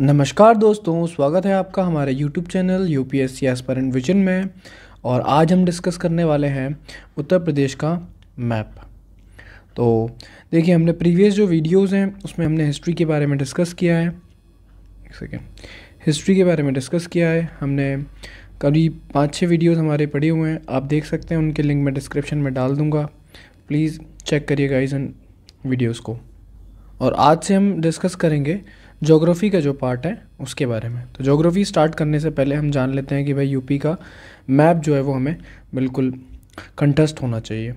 नमस्कार दोस्तों स्वागत है आपका हमारे YouTube channel U P S C Vision में और आज हम डिस्कस करने वाले हैं उत्तर प्रदेश का मैप तो देखिए हमने प्रीवियस जो वीडियोस हैं उसमें हमने हिस्ट्री के बारे में डिस्कस किया है एक सेकेंड हिस्ट्री के बारे में डिस्कस किया है हमने कभी पाँच छः वीडियोस हमारे पड़े हुए हैं आप देख सकते हैं उनके लिंक मैं डिस्क्रिप्शन में डाल दूँगा प्लीज़ चेक करिएगा इस वीडियोज़ को और आज से हम डिस्कस करेंगे जोग्राफ़ी का जो पार्ट है उसके बारे में तो जोग्राफ़ी स्टार्ट करने से पहले हम जान लेते हैं कि भाई यूपी का मैप जो है वो हमें बिल्कुल कंटस्ट होना चाहिए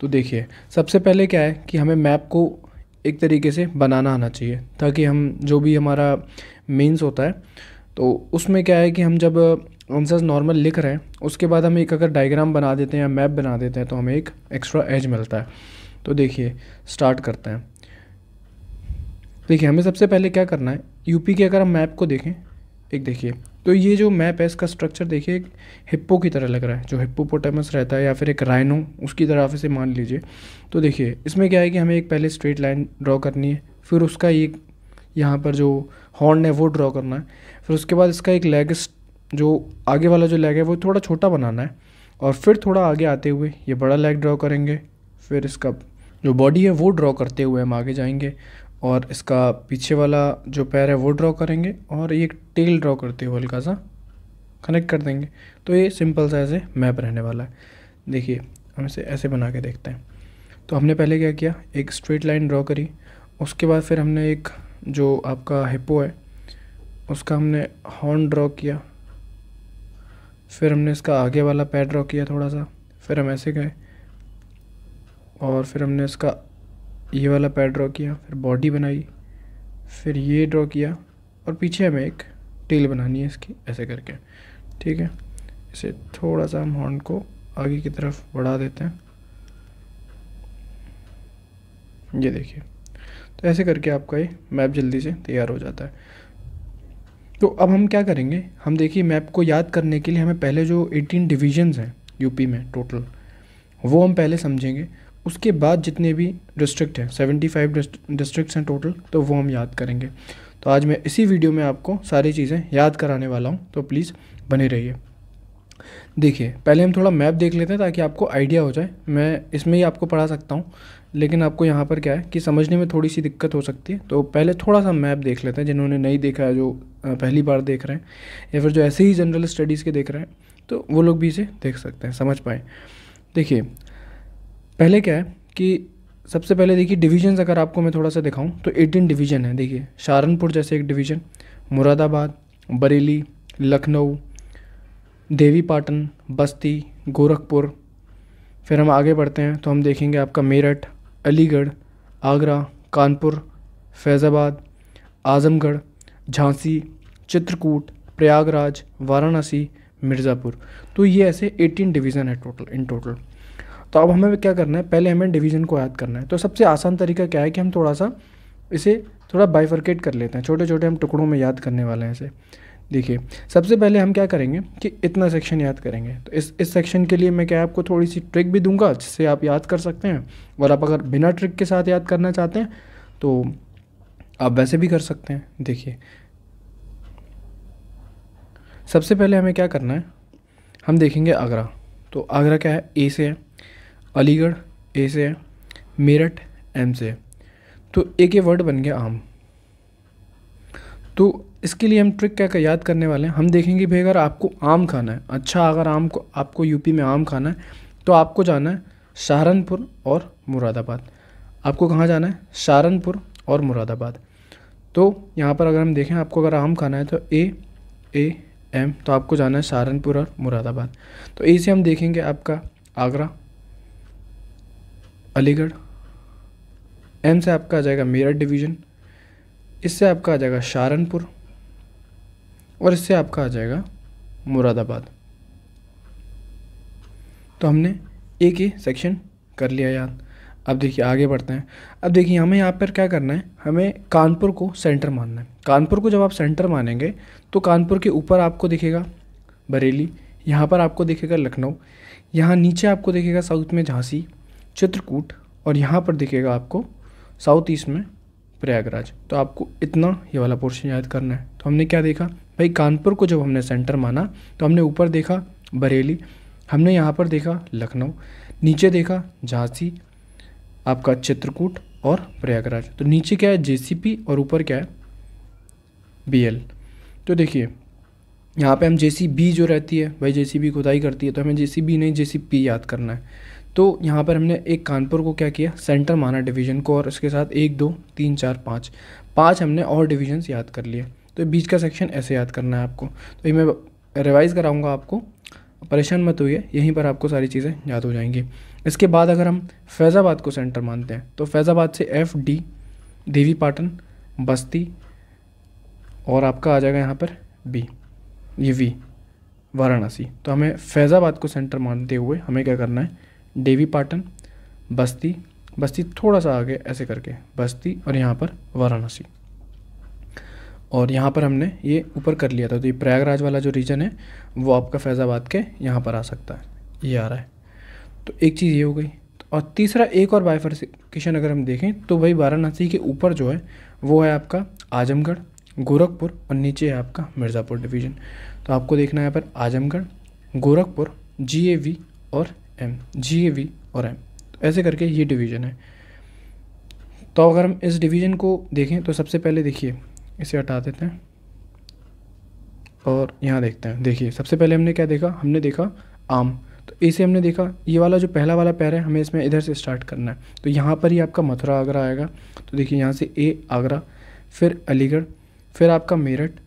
तो देखिए सबसे पहले क्या है कि हमें मैप को एक तरीके से बनाना आना चाहिए ताकि हम जो भी हमारा मीन्स होता है तो उसमें क्या है कि हम जब आंसर्स नॉर्मल लिख रहे हैं उसके बाद हम एक अगर डायग्राम बना देते हैं या मैप बना देते हैं तो हमें एक एक्स्ट्रा एज मिलता है तो देखिए स्टार्ट करते हैं देखिए हमें सबसे पहले क्या करना है यूपी के अगर हम मैप को देखें एक देखिए तो ये जो मैप है इसका स्ट्रक्चर देखिए एक हिप्पो की तरह लग रहा है जो हिप्पोपोटामस रहता है या फिर एक राइनो उसकी तरह आप इसे मान लीजिए तो देखिए इसमें क्या है कि हमें एक पहले स्ट्रेट लाइन ड्रॉ करनी है फिर उसका एक यहाँ पर जो हॉर्न है वो ड्रॉ करना है फिर उसके बाद इसका एक लेग जो आगे वाला जो लेग है वो थोड़ा छोटा बनाना है और फिर थोड़ा आगे आते हुए ये बड़ा लेग ड्रॉ करेंगे फिर इसका जो बॉडी है वो ड्रॉ करते हुए हम आगे जाएंगे और इसका पीछे वाला जो पैर है वो ड्रॉ करेंगे और ये टेल ड्रॉ करते हुए हल्का सा कनेक्ट कर देंगे तो ये सिंपल सा ऐसे मैप रहने वाला है देखिए हम इसे ऐसे बना के देखते हैं तो हमने पहले क्या किया एक स्ट्रेट लाइन ड्रॉ करी उसके बाद फिर हमने एक जो आपका हिप्पो है उसका हमने हॉर्न ड्रॉ किया फिर हमने इसका आगे वाला पैर ड्रॉ किया थोड़ा सा फिर हम ऐसे गए और फिर हमने इसका ये वाला पैर ड्रॉ किया फिर बॉडी बनाई फिर ये ड्रॉ किया और पीछे हमें एक टेल बनानी है इसकी ऐसे करके ठीक है इसे थोड़ा सा हम हॉर्न को आगे की तरफ बढ़ा देते हैं ये देखिए तो ऐसे करके आपका ये मैप जल्दी से तैयार हो जाता है तो अब हम क्या करेंगे हम देखिए मैप को याद करने के लिए हमें पहले जो 18 डिविजन्स हैं यूपी में टोटल वो हम पहले समझेंगे उसके बाद जितने भी डिस्ट्रिक्ट हैं सेवेंटी फाइव डिस्ट्रिक्ट हैं टोटल तो वो हम याद करेंगे तो आज मैं इसी वीडियो में आपको सारी चीज़ें याद कराने वाला हूँ तो प्लीज़ बने रहिए देखिए पहले हम थोड़ा मैप देख लेते हैं ताकि आपको आइडिया हो जाए मैं इसमें ही आपको पढ़ा सकता हूँ लेकिन आपको यहाँ पर क्या है कि समझने में थोड़ी सी दिक्कत हो सकती है तो पहले थोड़ा सा मैप देख लेते हैं जिन्होंने नहीं देखा है जो पहली बार देख रहे हैं या फिर जो ऐसे ही जनरल स्टडीज़ के देख रहे हैं तो वो लोग भी इसे देख सकते हैं समझ पाएँ देखिए पहले क्या है कि सबसे पहले देखिए डिवीजन्स अगर आपको मैं थोड़ा सा दिखाऊं तो 18 डिवीज़न है देखिए सहारनपुर जैसे एक डिवीज़न मुरादाबाद बरेली लखनऊ देवीपाटन बस्ती गोरखपुर फिर हम आगे बढ़ते हैं तो हम देखेंगे आपका मेरठ अलीगढ़ आगरा कानपुर फैज़ाबाद आज़मगढ़ झांसी चित्रकूट प्रयागराज वाराणसी मिर्ज़ापुर तो ये ऐसे 18 डिवीज़न है टोटल इन टोटल तो अब हमें क्या करना है पहले हमें डिवीजन को याद करना है तो सबसे आसान तरीका क्या है कि हम थोड़ा सा इसे थोड़ा बाइफर्केट कर लेते हैं छोटे छोटे हम टुकड़ों में याद करने वाले हैं इसे देखिए सबसे पहले हम क्या करेंगे कि इतना सेक्शन याद करेंगे तो इस इस सेक्शन के लिए मैं क्या आपको थोड़ी सी ट्रिक भी दूंगा जिससे आप याद कर सकते हैं और आप अगर बिना ट्रिक के साथ याद करना चाहते हैं तो आप वैसे भी कर सकते हैं देखिए सबसे पहले हमें क्या करना है हम देखेंगे आगरा तो आगरा क्या है ए से है अलीगढ़ ए से है मेरठ एम से है तो एक ये वर्ड बन गया आम तो इसके लिए हम ट्रिक क्या क्या याद करने वाले हैं हम देखेंगे भाई अगर आपको आम खाना है अच्छा अगर आम को आपको यूपी में आम खाना है तो आपको जाना है सहारनपुर और मुरादाबाद आपको कहाँ जाना है सहारनपुर और मुरादाबाद तो यहाँ पर अगर हम देखें आपको अगर आम खाना है तो ए ए एम तो आपको जाना है सहारनपुर और मुरादाबाद तो ए से हम देखेंगे आपका आगरा अलीगढ़ एम से आपका आ जाएगा मेरठ डिवीज़न इससे आपका आ जाएगा सहारनपुर और इससे आपका आ जाएगा मुरादाबाद तो हमने एक ही सेक्शन कर लिया याद अब देखिए आगे बढ़ते हैं अब देखिए हमें यहाँ पर क्या करना है हमें कानपुर को सेंटर मानना है कानपुर को जब आप सेंटर मानेंगे तो कानपुर के ऊपर आपको दिखेगा बरेली यहाँ पर आपको दिखेगा लखनऊ यहाँ नीचे आपको दिखेगा साउथ में झांसी चित्रकूट और यहाँ पर दिखेगा आपको साउथ ईस्ट में प्रयागराज तो आपको इतना ये वाला पोर्शन याद करना है तो हमने क्या देखा भाई कानपुर को जब हमने सेंटर माना तो हमने ऊपर देखा बरेली हमने यहाँ पर देखा लखनऊ नीचे देखा झांसी आपका चित्रकूट और प्रयागराज तो नीचे क्या है जेसीपी और ऊपर क्या है बीएल तो देखिए यहाँ पे हम जेसीबी जो रहती है भाई जेसीबी खुदाई करती है तो हमें जेसीबी नहीं जेसीपी याद करना है तो यहाँ पर हमने एक कानपुर को क्या किया सेंटर माना डिवीज़न को और इसके साथ एक दो तीन चार पाँच पाँच हमने और डिवीजन्स याद कर लिए तो बीच का सेक्शन ऐसे याद करना है आपको तो ये मैं रिवाइज़ कराऊँगा आपको परेशान मत होइए यहीं पर आपको सारी चीज़ें याद हो जाएंगी इसके बाद अगर हम फैज़ाबाद को सेंटर मानते हैं तो फैज़ाबाद से एफ डी देवी पाटन बस्ती और आपका आ जाएगा यहाँ पर बी ये वी वाराणसी तो हमें फैज़ाबाद को सेंटर मानते हुए हमें क्या करना है देवी पाटन बस्ती बस्ती थोड़ा सा आगे ऐसे करके बस्ती और यहाँ पर वाराणसी और यहाँ पर हमने ये ऊपर कर लिया था तो ये प्रयागराज वाला जो रीजन है वो आपका फैज़ाबाद के यहाँ पर आ सकता है ये आ रहा है तो एक चीज़ ये हो गई और तीसरा एक और बाइफर्सिकेशन अगर हम देखें तो भाई वाराणसी के ऊपर जो है वो है आपका आजमगढ़ गोरखपुर और नीचे है आपका मिर्ज़ापुर डिवीज़न तो आपको देखना है यहाँ पर आजमगढ़ गोरखपुर जी और एम जी ए वी और एम तो ऐसे करके ये डिवीज़न है तो अगर हम इस डिवीज़न को देखें तो सबसे पहले देखिए इसे हटा देते हैं और यहाँ देखते हैं देखिए सबसे पहले हमने क्या देखा हमने देखा आम तो इसे हमने देखा ये वाला जो पहला वाला पैर है हमें इसमें इधर से स्टार्ट करना है तो यहाँ पर ही आपका मथुरा आगरा आएगा तो देखिए यहाँ से ए आगरा फिर अलीगढ़ फिर आपका मेरठ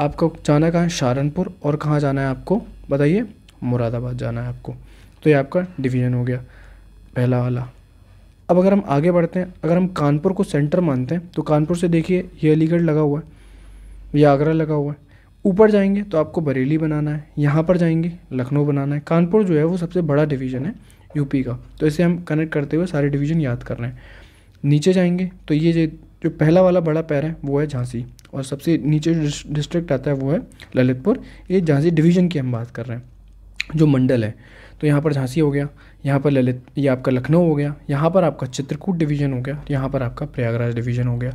आपको जाना कहाँ है सहारनपुर और कहाँ जाना है आपको बताइए मुरादाबाद जाना है आपको तो ये आपका डिवीजन हो गया पहला वाला अब अगर हम आगे बढ़ते हैं अगर हम कानपुर को सेंटर मानते हैं तो कानपुर से देखिए ये अलीगढ़ लगा हुआ है ये आगरा लगा हुआ है ऊपर जाएंगे तो आपको बरेली बनाना है यहाँ पर जाएंगे लखनऊ बनाना है कानपुर जो है वो सबसे बड़ा डिवीज़न है यूपी का तो इसे हम कनेक्ट करते हुए सारे डिवीज़न याद कर रहे हैं नीचे जाएंगे तो ये जो पहला वाला बड़ा पैर है वो है झांसी और सबसे नीचे जो डिस्ट्रिक्ट आता है वो है ललितपुर ये झांसी डिवीज़न की हम बात कर रहे हैं जो मंडल है तो यहाँ पर झांसी हो गया यहाँ पर ललित ये आपका लखनऊ हो गया यहाँ पर आपका चित्रकूट डिवीज़न हो गया यहाँ पर आपका प्रयागराज डिवीज़न हो गया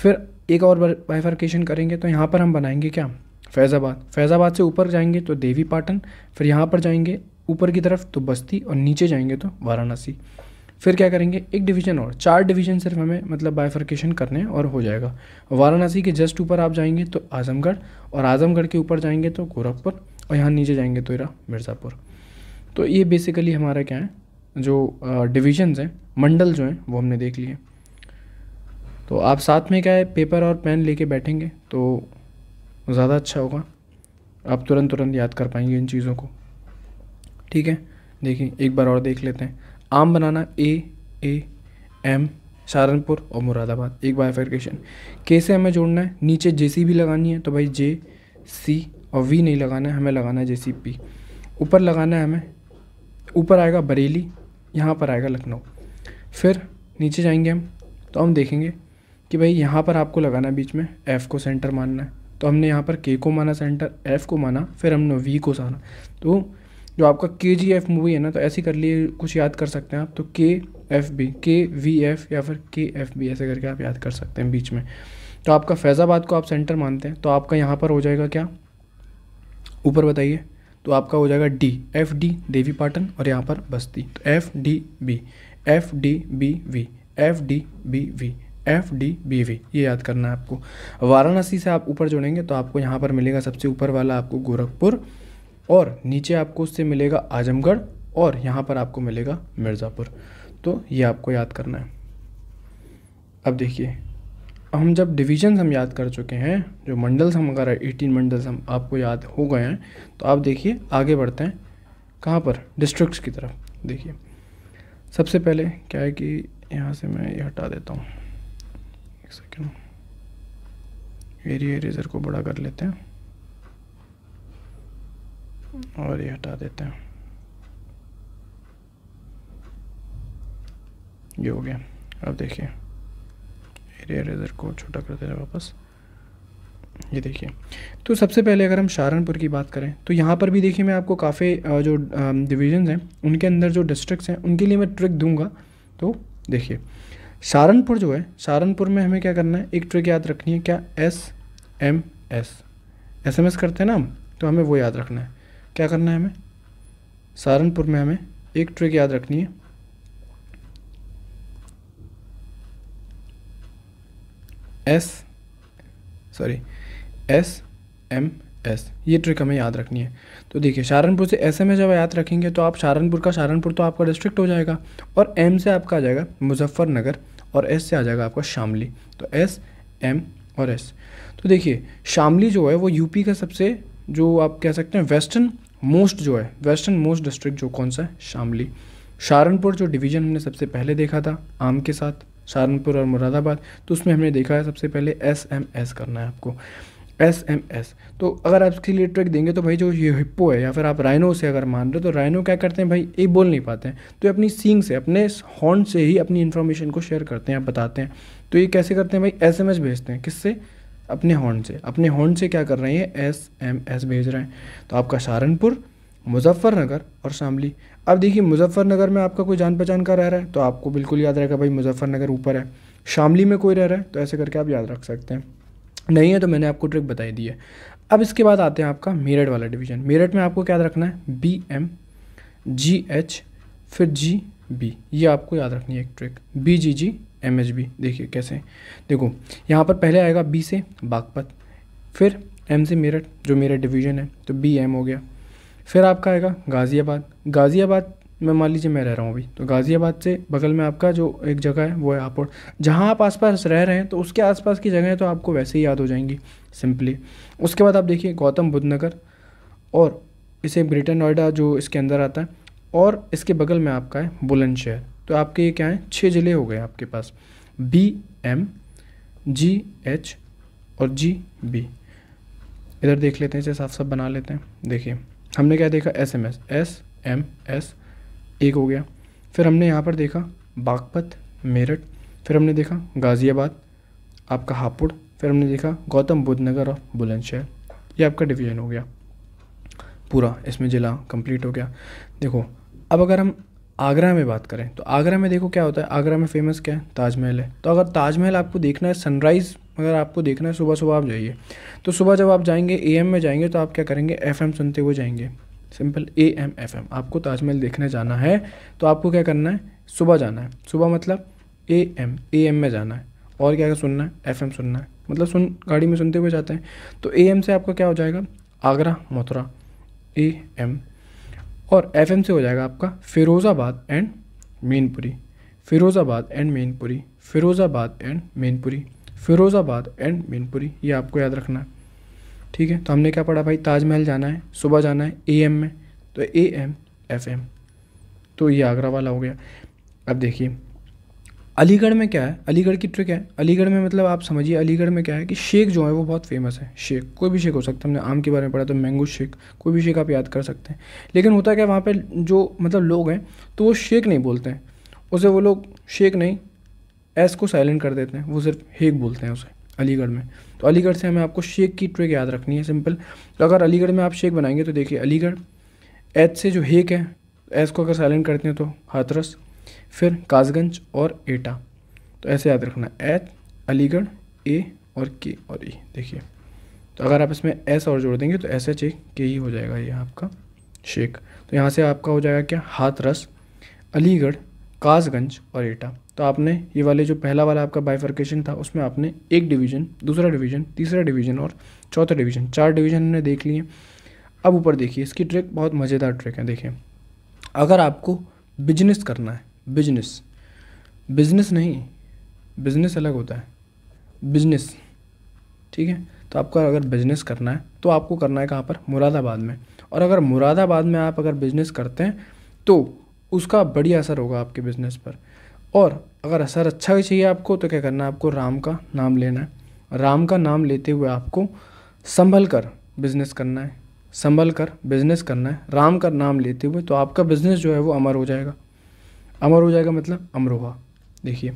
फिर एक और बाइफर्केशन करेंगे तो यहाँ पर हम बनाएंगे क्या फैज़ाबाद फैज़ाबाद से ऊपर जाएंगे तो देवी पाटन फिर यहाँ पर जाएंगे ऊपर की तरफ तो बस्ती और नीचे जाएंगे तो वाराणसी फिर क्या करेंगे एक डिवीज़न और चार डिवीज़न सिर्फ हमें मतलब बाइफर्केशन करने हैं और हो जाएगा वाराणसी के जस्ट ऊपर आप जाएंगे तो आज़मगढ़ और आज़मगढ़ के ऊपर जाएंगे तो गोरखपुर और यहाँ नीचे जाएंगे तो इरा मिर्ज़ापुर तो ये बेसिकली हमारा क्या है जो डिविजन्स हैं मंडल जो हैं वो हमने देख लिए तो आप साथ में क्या है पेपर और पेन लेके बैठेंगे तो ज़्यादा अच्छा होगा आप तुरंत तुरंत याद कर पाएंगे इन चीज़ों को ठीक है देखिए एक बार और देख लेते हैं आम बनाना ए ए एम सहारनपुर और मुरादाबाद एक फिर के कैसे हमें जोड़ना है नीचे जे सी भी लगानी है तो भाई जे सी और वी नहीं लगाना है हमें लगाना है जे सी पी ऊपर लगाना है हमें ऊपर आएगा बरेली यहाँ पर आएगा लखनऊ फिर नीचे जाएंगे हम तो हम देखेंगे कि भाई यहाँ पर आपको लगाना है बीच में एफ़ को सेंटर मानना है तो हमने यहाँ पर के को माना सेंटर एफ़ को माना फिर हमने वी को साना तो जो आपका के जी एफ मूवी है ना तो ऐसी कर लिए कुछ याद कर सकते हैं आप तो K F B K V F या फिर के एफ बी ऐसे करके आप याद कर सकते हैं बीच में तो आपका फैज़ाबाद को आप सेंटर मानते हैं तो आपका यहाँ पर हो जाएगा क्या ऊपर बताइए तो आपका हो जाएगा D F D Devi Patan और यहाँ पर बस्ती तो F D B F D B V F D B V F D B V ये याद करना है आपको वाराणसी से आप ऊपर जोड़ेंगे तो आपको यहाँ पर मिलेगा सबसे ऊपर वाला आपको गोरखपुर और नीचे आपको उससे मिलेगा आजमगढ़ और यहाँ पर आपको मिलेगा मिर्ज़ापुर तो ये आपको याद करना है अब देखिए हम जब डिविजन्स हम याद कर चुके हैं जो मंडल्स हम अगर एटीन मंडल्स हम आपको याद हो गए हैं तो आप देखिए आगे बढ़ते हैं कहाँ पर डिस्ट्रिक्ट्स की तरफ देखिए सबसे पहले क्या है कि यहाँ से मैं ये हटा देता हूँ एक सेकेंड एरिया इरेजर को बड़ा कर लेते हैं और ये हटा देते हैं ये हो गया अब देखिए फिर इरेजर को छोटा कर देना वापस ये देखिए तो सबसे पहले अगर हम सहारनपुर की बात करें तो यहाँ पर भी देखिए मैं आपको काफ़ी जो डिविजन्स हैं उनके अंदर जो डिस्ट्रिक्ट हैं उनके लिए मैं ट्रिक दूंगा तो देखिए सहारनपुर जो है सहारनपुर में हमें क्या करना है एक ट्रिक याद रखनी है क्या S M S S M S करते हैं ना हम तो हमें वो याद रखना है क्या करना है हमें सहारनपुर में हमें एक ट्रिक याद रखनी है S sorry S M S ये ट्रिक हमें याद रखनी है तो देखिए सहारनपुर से एस एम एस जब याद रखेंगे तो आप सहारनपुर का सहारनपुर तो आपका डिस्ट्रिक्ट हो जाएगा और एम से आपका आ जाएगा मुजफ्फरनगर और एस से आ जाएगा आपका शामली तो एस एम और एस तो देखिए शामली जो है वो यूपी का सबसे जो आप कह सकते हैं वेस्टर्न मोस्ट जो है वेस्टर्न मोस्ट डिस्ट्रिक्ट जो कौन सा है शामली सहारनपुर जो डिवीज़न हमने सबसे पहले देखा था आम के साथ सहारनपुर और मुरादाबाद तो उसमें हमने देखा है सबसे पहले एस एम एस करना है आपको एस एम एस तो अगर आप इसके लिए ट्रिक देंगे तो भाई जो ये हिप्पो है या फिर आप राइनो से अगर मान रहे हो तो राइनो क्या करते हैं भाई ये बोल नहीं पाते हैं तो अपनी सींग से अपने हॉर्न से ही अपनी इन्फॉर्मेशन को शेयर करते हैं आप बताते हैं तो ये कैसे करते हैं भाई एस एम एस भेजते हैं किससे अपने हॉर्न से अपने हॉर्न से क्या कर रहे हैं एस एम एस भेज रहे हैं तो आपका सहारनपुर मुजफ्फरनगर और शामली अब देखिए मुजफ्फरनगर में आपका कोई जान पहचान का रह रहा है तो आपको बिल्कुल याद रहेगा भाई मुजफ्फरनगर ऊपर है शामली में कोई रह रहा है तो ऐसे करके आप याद रख सकते हैं नहीं है तो मैंने आपको ट्रिक बताई दी है अब इसके बाद आते हैं आपका मेरठ वाला डिवीज़न मेरठ में आपको क्या याद रखना है बी एम जी एच फिर जी बी ये आपको याद रखनी है एक trick B G G M H B देखिए कैसे देखो यहाँ पर पहले आएगा बी से बागपत फिर एम से मेरठ जो मेरठ डिवीज़न है तो बी एम हो गया फिर आपका आएगा गाज़ियाबाद गाज़ियाबाद में मान लीजिए मैं रह रहा हूँ अभी तो गाज़ियाबाद से बगल में आपका जो एक जगह है वो है हापुड़ जहाँ आप आसपास रह रहे हैं तो उसके आसपास की जगह तो आपको वैसे ही याद हो जाएंगी सिंपली उसके बाद आप देखिए गौतम बुद्ध नगर और इसे ग्रेटर नोएडा जो इसके अंदर आता है और इसके बगल में आपका है बुलंदशहर तो आपके ये क्या है छः ज़िले हो गए आपके पास बी एम जी एच और जी बी इधर देख लेते हैं इसे साफ साफ बना लेते हैं देखिए हमने क्या देखा S M S S M S एक हो गया फिर हमने यहाँ पर देखा बागपत मेरठ फिर हमने देखा गाज़ियाबाद आपका हापुड़ फिर हमने देखा गौतम बुद्ध नगर और बुलंदशहर ये आपका डिवीज़न हो गया पूरा इसमें ज़िला कंप्लीट हो गया देखो अब अगर हम आगरा में बात करें तो आगरा में देखो क्या होता है आगरा में फेमस क्या है ताजमहल है तो अगर ताजमहल आपको देखना है सनराइज़ अगर आपको देखना है सुबह सुबह आप जाइए तो सुबह जब आप जाएंगे ए में जाएंगे तो आप क्या करेंगे एफ सुनते हुए जाएंगे simple A M F M आपको ताजमहल देखने जाना है तो आपको क्या करना है सुबह जाना है सुबह मतलब ए एम ए एम में जाना है और क्या क्या सुनना है एफ एम सुनना है मतलब सुन गाड़ी में सुनते हुए जाते हैं तो ए एम से आपका क्या हो जाएगा आगरा मथुरा ए एम और एफ एम से हो जाएगा आपका Firozabad and Mainpuri Firozabad and Mainpuri Firozabad and Mainpuri Firozabad and Mainpuri ये आपको याद रखना है ठीक है तो हमने क्या पढ़ा भाई ताजमहल जाना है सुबह जाना है ए एम में तो ए एम एफ एम तो ये आगरा वाला हो गया अब देखिए अलीगढ़ में क्या है अलीगढ़ की ट्रिक है अलीगढ़ में मतलब आप समझिए अलीगढ़ में क्या है कि शेक जो है वो बहुत फेमस है शेक कोई भी शेक हो सकता है हमने आम के बारे में पढ़ा तो मैंगो शेक कोई भी शेक आप याद कर सकते हैं लेकिन होता क्या है वहाँ पर जो मतलब लोग हैं तो वो शेक नहीं बोलते हैं उसे वो लोग शेक नहीं एस को साइलेंट कर देते हैं वो सिर्फ हेक बोलते हैं उसे अलीगढ़ में तो अलीगढ़ से हमें आपको शेक की ट्रिक याद रखनी है सिंपल तो अगर अलीगढ़ में आप शेक बनाएंगे तो देखिए अलीगढ़ एच से जो हेक है एस को अगर साइलेंट करते हैं तो हाथरस फिर काजगंज और एटा तो ऐसे याद रखना एच अलीगढ़ ए और के और ई e, देखिए तो अगर आप इसमें एस और जोड़ देंगे तो एस एच ए के ही हो जाएगा ये आपका शेक तो यहाँ से आपका हो जाएगा क्या हाथरस अलीगढ़ कासगंज और एटा तो आपने ये वाले जो पहला वाला आपका बाइफर्केशन था उसमें आपने एक डिवीज़न दूसरा डिवीज़न तीसरा डिवीज़न और चौथा डिवीज़न चार डिवीज़न हमने देख लिए अब ऊपर देखिए इसकी ट्रिक बहुत मज़ेदार ट्रिक है देखिए अगर आपको बिजनेस करना है बिजनेस बिजनेस नहीं बिजनेस अलग होता है बिजनेस ठीक है तो आपको अगर बिजनेस करना है तो आपको करना है कहाँ पर मुरादाबाद में और अगर मुरादाबाद में आप अगर बिजनेस करते हैं तो उसका बढ़िया असर होगा आपके बिज़नेस पर और अगर असर अच्छा ही चाहिए आपको तो क्या करना है आपको राम का नाम लेना है राम का नाम लेते हुए आपको संभल कर बिज़नेस करना है संभल कर बिज़नेस करना है राम का नाम लेते हुए तो आपका बिज़नेस जो है वो अमर हो जाएगा अमर हो जाएगा मतलब अमर देखिए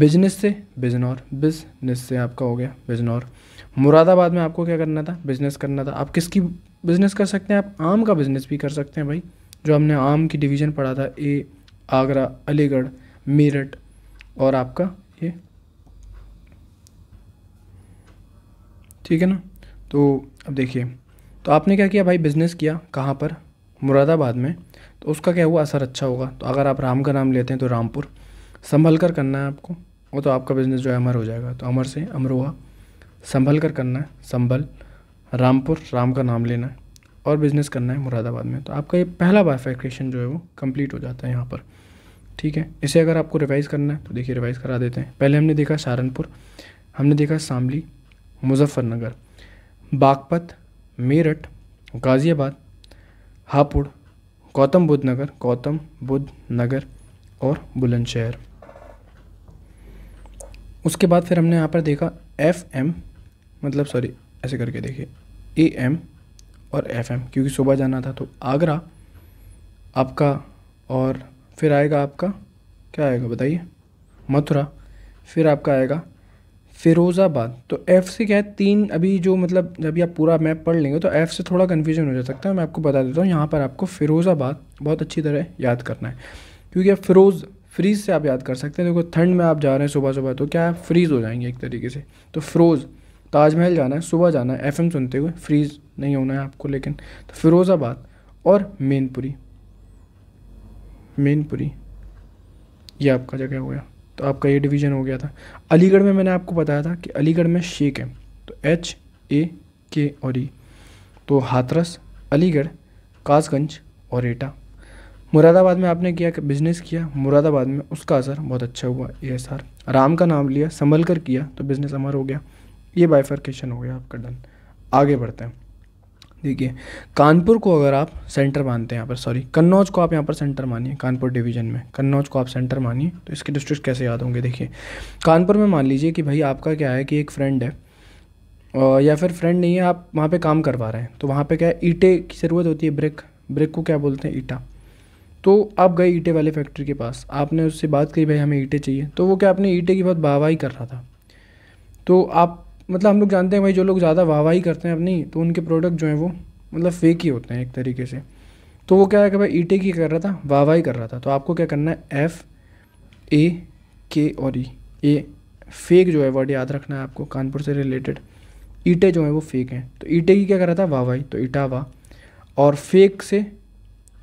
बिजनेस से बिजनौर बिजनेस से आपका हो गया बिजनौर मुरादाबाद में आपको क्या करना था बिजनेस करना था आप किसकी बिजनेस कर सकते हैं आप आम का बिजनेस भी कर सकते हैं भाई जो हमने आम की डिवीज़न पढ़ा था ए आगरा अलीगढ़ मेरठ और आपका ये ठीक है ना तो अब देखिए तो आपने क्या किया भाई बिज़नेस किया कहाँ पर मुरादाबाद में तो उसका क्या हुआ असर अच्छा होगा तो अगर आप राम का नाम लेते हैं तो रामपुर संभल कर करना है आपको वो तो आपका बिज़नेस जो है अमर हो जाएगा तो अमर से अमरोहा संभल कर करना है संभल रामपुर राम का नाम लेना है और बिज़नेस करना है मुरादाबाद में तो आपका ये पहला बाइफेक्शन जो है वो कंप्लीट हो जाता है यहाँ पर ठीक है इसे अगर आपको रिवाइज़ करना है तो देखिए रिवाइज़ करा देते हैं पहले हमने देखा सहारनपुर हमने देखा शामली मुजफ्फरनगर बागपत मेरठ गाज़ियाबाद हापुड़ गौतम बुद्ध नगर गौतम बुद्ध नगर और बुलंदशहर उसके बाद फिर हमने यहाँ पर देखा एफ एम मतलब सॉरी ऐसे करके देखिए ए एम और एफएम क्योंकि सुबह जाना था तो आगरा आपका और फिर आएगा आपका क्या आएगा बताइए मथुरा फिर आपका आएगा फिरोज़ाबाद तो एफ़ से क्या है तीन अभी जो मतलब जब आप पूरा मैप पढ़ लेंगे तो एफ़ से थोड़ा कन्फ्यूजन हो जा सकता है मैं आपको बता देता हूँ यहाँ पर आपको फिरोज़ाबाद बहुत अच्छी तरह याद करना है क्योंकि आप फिरोज़ फ्रीज़ से आप याद कर सकते हैं देखो ठंड में आप जा रहे हैं सुबह सुबह तो क्या फ्रीज़ हो जाएंगे एक तरीके से तो फ्रोज़ ताजमहल जाना है सुबह जाना है एफएम सुनते हुए फ्रीज नहीं होना है आपको लेकिन तो फिरोज़ाबाद और मेनपुरी मेनपुरी ये आपका जगह हो गया तो आपका ये डिवीज़न हो गया था अलीगढ़ में मैंने आपको बताया था कि अलीगढ़ में शेख है तो एच ए के और ई e। तो हाथरस अलीगढ़ कासगंज और एटा मुरादाबाद में आपने किया कि बिज़नेस किया मुरादाबाद में उसका असर बहुत अच्छा हुआ ए एस आर राम का नाम लिया संभल कर किया तो बिज़नेस अमर हो गया ये बाइफर्केशन हो गया आपका डन आगे बढ़ते हैं देखिए कानपुर को अगर आप सेंटर मानते हैं यहाँ पर सॉरी कन्नौज को आप यहाँ पर सेंटर मानिए कानपुर डिवीजन में कन्नौज को आप सेंटर मानिए तो इसके डिस्ट्रिक्ट कैसे याद होंगे देखिए कानपुर में मान लीजिए कि भाई आपका क्या है कि एक फ्रेंड है या फिर फ्रेंड नहीं है आप वहाँ पे काम करवा रहे हैं तो वहाँ पर क्या है ईटे की ज़रूरत होती है ब्रिक ब्रिक को क्या बोलते हैं ईटा तो आप गए ईटे वाले फैक्ट्री के पास आपने उससे बात की भाई हमें ईटे चाहिए तो वो क्या आपने ईटे की बहुत बाहवाही कर रहा था तो आप मतलब हम लोग जानते हैं भाई जो लोग ज़्यादा वाहवाही करते हैं अपनी तो उनके प्रोडक्ट जो हैं वो मतलब फेक ही होते हैं एक तरीके से तो वो क्या है कि भाई ईटे e की कर रहा था वाहवाही कर रहा था तो आपको क्या करना है एफ़ ए के और ई ए फेक जो है वर्ड याद रखना है आपको कानपुर से रिलेटेड ईटे जो हैं वो फेक हैं तो ईटे की क्या कर रहा था वाहवाही तो वाह और फेक से